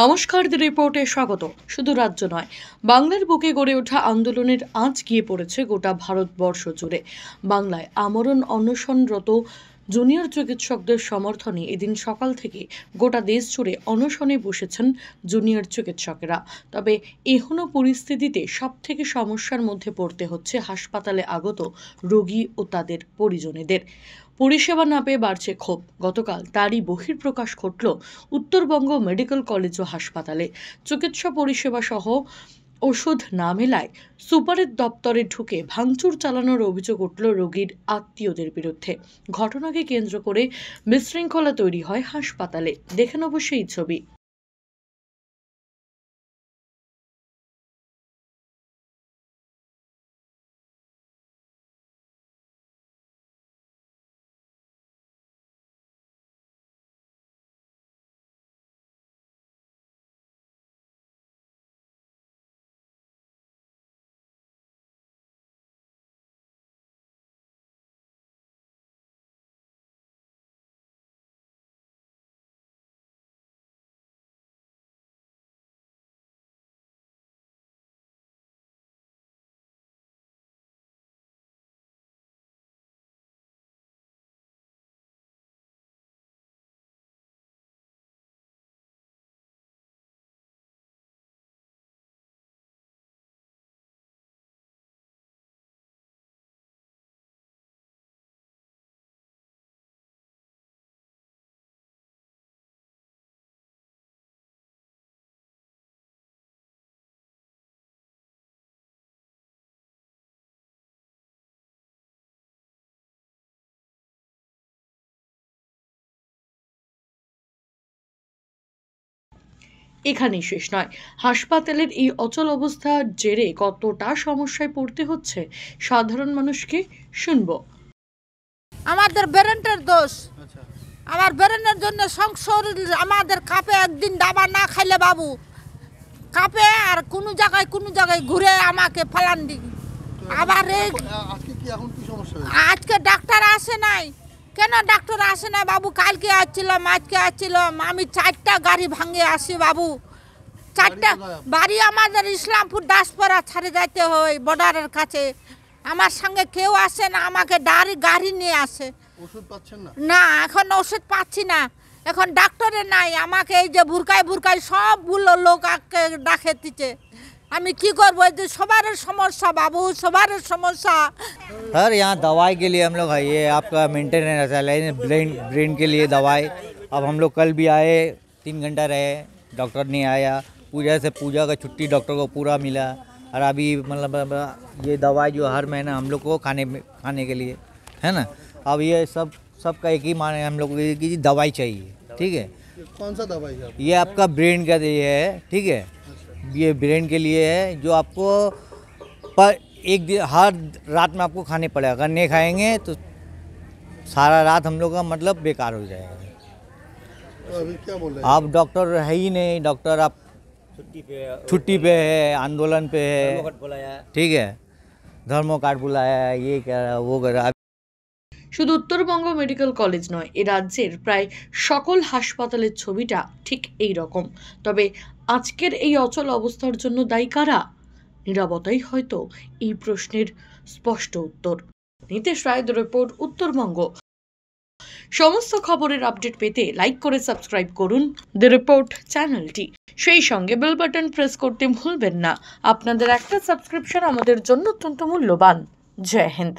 নমস্কার দি রিপোর্টে স্বাগত শুধু রাজ্য নয় বাংলার বুকে গড়ে ওঠা আন্দোলনের আঁচ গিয়ে পড়েছে গোটা ভারতবর্ষ জুড়ে বাংলায় আমরণ অনশনরত জুনিয়র চিকিৎসকদের সমর্থনে এদিন সকাল থেকে গোটা দেশ জুড়ে অনশনে বসেছেন জুনিয়র চিকিৎসকেরা তবে এখনও পরিস্থিতিতে সবথেকে সমস্যার মধ্যে পড়তে হচ্ছে হাসপাতালে আগত রোগী ও তাদের পরিজনেদের পরিষেবা না পেয়ে বাড়ছে ক্ষোভ গতকাল তারই বহির্প্রকাশ ঘটল উত্তরবঙ্গ মেডিকেল কলেজ ও হাসপাতালে চিকিৎসা পরিষেবা সহ ওষুধ না মেলায় সুপারের দপ্তরে ঢুকে ভাঙচুর চালানোর অভিযোগ উঠল রোগীর আত্মীয়দের বিরুদ্ধে ঘটনাকে কেন্দ্র করে বিশৃঙ্খলা তৈরি হয় হাসপাতালে দেখে নেব সেই ছবি এখানেই শেষ নয় হাসপাতালের এই অচল অবস্থার জেরে কতটা সমস্যায় পড়তে হচ্ছে সাধারণ মানুষকে শুনবো আমাদের ব্রেনটার দোষ আচ্ছা। আমার ব্রেনের জন্য সংসর আমাদের কাপে একদিন ডাবা না খাইলে বাবু কাপে আর কোনো জায়গায় কোনো জায়গায় ঘুরে আমাকে ফালান দি আবার আজকে ডাক্তার আসে নাই কেন ডাক্তার আসে না বাবু কালকে আসছিলাম আজকে আসছিলাম আমি চারটা গাড়ি ভাঙে আসি বাবু চারটা বাড়ি আমাদের ইসলামপুর দাসপাড়া ছাড়ে যাইতে হয় বর্ডারের কাছে আমার সঙ্গে কেউ আসে না আমাকে ডারি গাড়ি নিয়ে আসে না এখন ওষুধ পাচ্ছি না এখন ডাক্তারে নাই আমাকে এই যে বুরকায় বুরকায় সবগুলো লোক ডাকে দিচ্ছে আমি কি করবো যে সবার সমস্যা বাবু সবার সমস্যা सर यहाँ दवाई के लिए हम लोग है ये आपका मेंटेनेंस ऐसा है ब्रेन ब्रेन के लिए दवाई अब हम लोग कल भी आए तीन घंटा रहे डॉक्टर नहीं आया पूजा से पूजा का छुट्टी डॉक्टर को पूरा मिला और अभी मतलब ये दवाई जो हर महीना हम लोग को खाने खाने के लिए है ना अब ये सब सबका एक ही माने हम लोग की दवाई चाहिए ठीक है कौन सा दवाई है ये आपका ब्रेन का ये है ठीक है ये ब्रेन के लिए है जो आपको पर एक दिन हर रात में आपको खाने पड़ेगा अगर नहीं खाएंगे तो सारा रात हम लोग का मतलब बेकार हो जाएगा तो अभी क्या बोल रहे आप डॉक्टर है ही नहीं डॉक्टर आप छुट्टी पे छुट्टी पे है आंदोलन पे है ठीक है धर्मो कार्ड बुलाया ये कह रहा वो कर रहा শুধু উত্তরবঙ্গ মেডিকেল কলেজ নয় এ রাজ্যের প্রায় সকল হাসপাতালের ছবিটা ঠিক এই রকম তবে আজকের এই অচল অবস্থার জন্য দায়ী কারা নিরাপত্তাই হয়তো এই প্রশ্নের স্পষ্ট উত্তর নিতেশ রায়ের রিপোর্ট উত্তরবঙ্গ সমস্ত খবরের আপডেট পেতে লাইক করে সাবস্ক্রাইব করুন দ্য রিপোর্ট চ্যানেলটি সেই সঙ্গে বেল বাটন প্রেস করতে ভুলবেন না আপনাদের একটা সাবস্ক্রিপশন আমাদের জন্য অত্যন্ত মূল্যবান জয় হিন্দ